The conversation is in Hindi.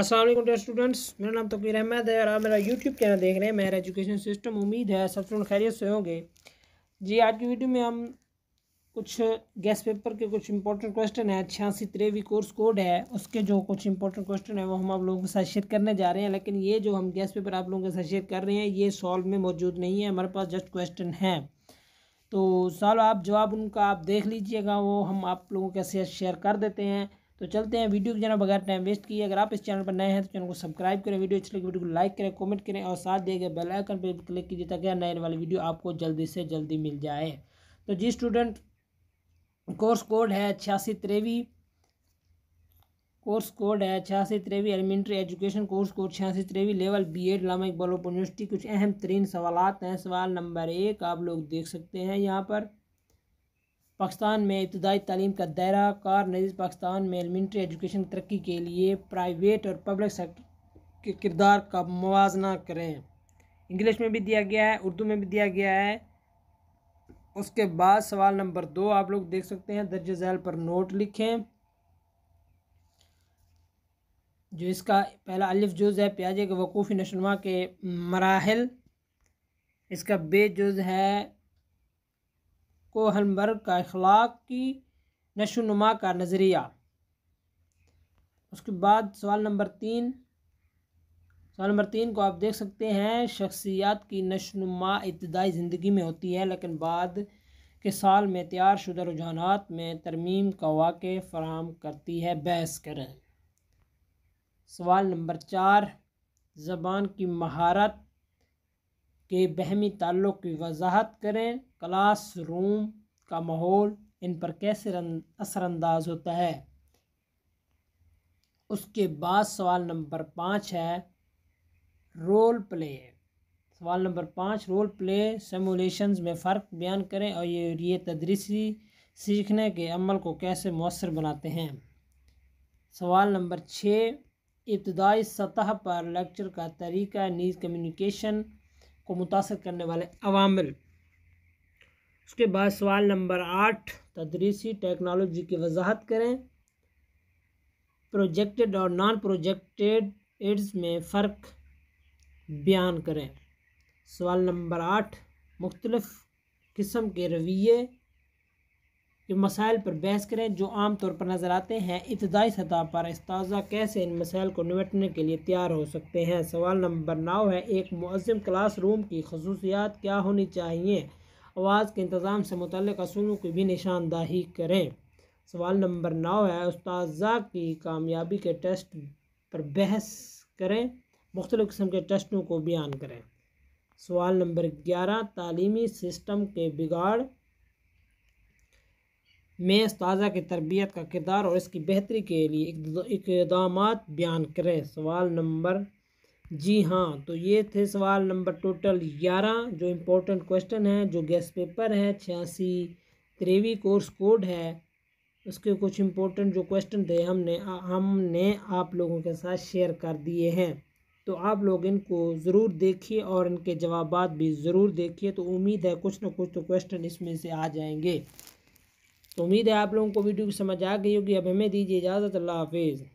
असलम स्टूडेंट्स मेरा नाम तकवीर अहमद है और आप मेरा यूट्यूब चैनल देख रहे हैं मेरा एजुकेशन सिस्टम उम्मीद है सब स्टूडेंट खैरियत से होंगे जी आज की वीडियो में हम कुछ गैस पेपर के कुछ इंपॉर्टेंट क्वेश्चन है छियासी तिरवी कोर्स कोड है उसके जो कुछ इंपॉर्टेंट क्वेश्चन है वो हम आप लोगों के साथ शेयर करने जा रहे हैं लेकिन ये जो हम गैस पेपर आप लोगों के साथ शेयर कर रहे हैं ये सॉल्व में मौजूद नहीं है हमारे पास जस्ट क्वेश्चन है तो सॉल्व आप जवाब उनका आप देख लीजिएगा वो हम आप लोगों के साथ शेयर कर देते हैं तो चलते हैं वीडियो के जाना बगैर टाइम वेस्ट किए अगर आप इस चैनल पर नए हैं तो चैनल को सब्सक्राइब करें वीडियो अच्छी लगी वीडियो को लाइक करें कमेंट करें और साथ दिए गए बेल आइकन पर क्लिक कीजिए ताकि नए वाली वीडियो आपको जल्दी से जल्दी मिल जाए तो जी स्टूडेंट कोर्स कोड है छियासी त्रेवी कोर्स कोड है छियासी त्रेवी एलिमेंट्री एजुकेशन कोर्स कोड छियासी त्रेवी level B Ed Allama Iqbal university कुछ अहम तरीन सवाल हैं सवाल नंबर एक आप लोग देख सकते हैं यहाँ पर पाकिस्तान में इब्तदाई तलीम का दायरा कार नजीज पाकिस्तान में एलिमेंट्री एजुकेशन तरक्की के लिए प्राइवेट और पब्लिक सेक्टर के किरदार का मुजना करें इंग्लिश में भी दिया गया है उर्दू में भी दिया गया है उसके बाद सवाल नंबर दो आप लोग देख सकते हैं दर्ज झैल पर नोट लिखें जो इसका पहला अलिफ जुज़ है प्याजे के वकूफ़ी नशनुमा के मराहल इसका बे जुज़ है कोहनबर्ग का अखलाक की नशोनुमा का नज़रिया उसके बाद सवाल नंबर तीन सवाल नंबर तीन को आप देख सकते हैं शख्सियात की नशोनुमा इब्तदाई ज़िंदगी में होती है लेकिन बाद के साल में तैयार शुदा रुझाना में तरमीम का वाक़ फराम करती है बहस करें सवाल नंबर चार ज़बान की महारत के बहमी ताल्लुक़ की वजाहत करें क्लास रूम का माहौल इन पर कैसे असरानंदाज होता है उसके बाद सवाल नंबर पाँच है रोल प्ले सवाल नंबर पाँच रोल प्ले समुलेशन में फ़र्क बयान करें और ये ये तदरीसी सीखने के अमल को कैसे मौसर बनाते हैं सवाल नंबर छः इब्तदाई सतह पर लेक्चर का तरीका नीज कम्युनिकेशन को मुतासर करने वाले अवामिल उसके बाद सवाल नंबर आठ तदरीसी टेक्नोलॉजी की वजाहत करें प्रोजेक्टेड और नॉन प्रोजेक्टेड एड्स में फ़र्क बयान करें सवाल नंबर आठ मुख्तलफ़ किस्म के रवैये के मसाइल पर बहस करें जो आम तौर पर नज़र आते हैं इब्तदाई सतह पर इसताजा कैसे इन मसाइल को निपटने के लिए तैयार हो सकते हैं सवाल नंबर नौ है एक मुज़म क्लास रूम की खसूसियात क्या होनी चाहिए आवाज़ के इंतज़ाम से मतलब असूलों की भी निशानदाही करें सवाल नंबर नौ है उसताजा की कामयाबी के टेस्ट पर बहस करें मुख्तु किस्म के टेस्टों को बयान करें सवाल नंबर ग्यारह तालीमी सिस्टम के बिगाड़ में ताज़ा की तरबियत का किरदार और इसकी बेहतरी के लिए इकदाम बयान करें सवाल नंबर जी हाँ तो ये थे सवाल नंबर टोटल ग्यारह जो इम्पोर्टेंट क्वेश्चन हैं जो गैस पेपर है छियासी त्रेवी कोर्स कोड है उसके कुछ इम्पोर्टेंट जो क्वेश्चन थे हमने हमने आप लोगों के साथ शेयर कर दिए हैं तो आप लोग इनको ज़रूर देखिए और इनके जवाब भी ज़रूर देखिए तो उम्मीद है कुछ ना कुछ तो क्वेश्चन इसमें से आ जाएंगे तो उम्मीद है आप लोगों को वीडियो समझ आ गई होगी अब हमें दीजिए इजाज़त अल्लाह हाफिज़